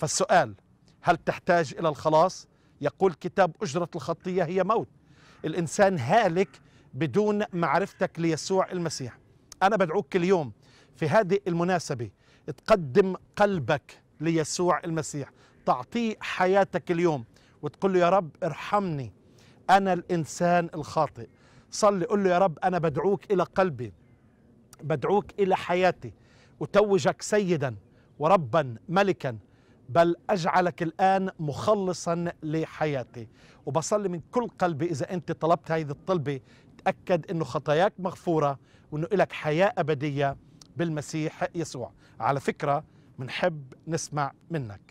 فالسؤال هل تحتاج إلى الخلاص؟ يقول كتاب أجرة الخطية هي موت الإنسان هالك بدون معرفتك ليسوع المسيح أنا بدعوك اليوم في هذه المناسبة تقدم قلبك ليسوع المسيح تعطيه حياتك اليوم وتقول له يا رب ارحمني أنا الإنسان الخاطئ صلي قل له يا رب أنا بدعوك إلى قلبي بدعوك إلى حياتي أتوجك سيدا وربا ملكا بل أجعلك الآن مخلصا لحياتي وبصلي من كل قلبي إذا أنت طلبت هذه الطلبة تأكد أنه خطاياك مغفورة وأنه لك حياة أبدية بالمسيح يسوع على فكرة منحب نسمع منك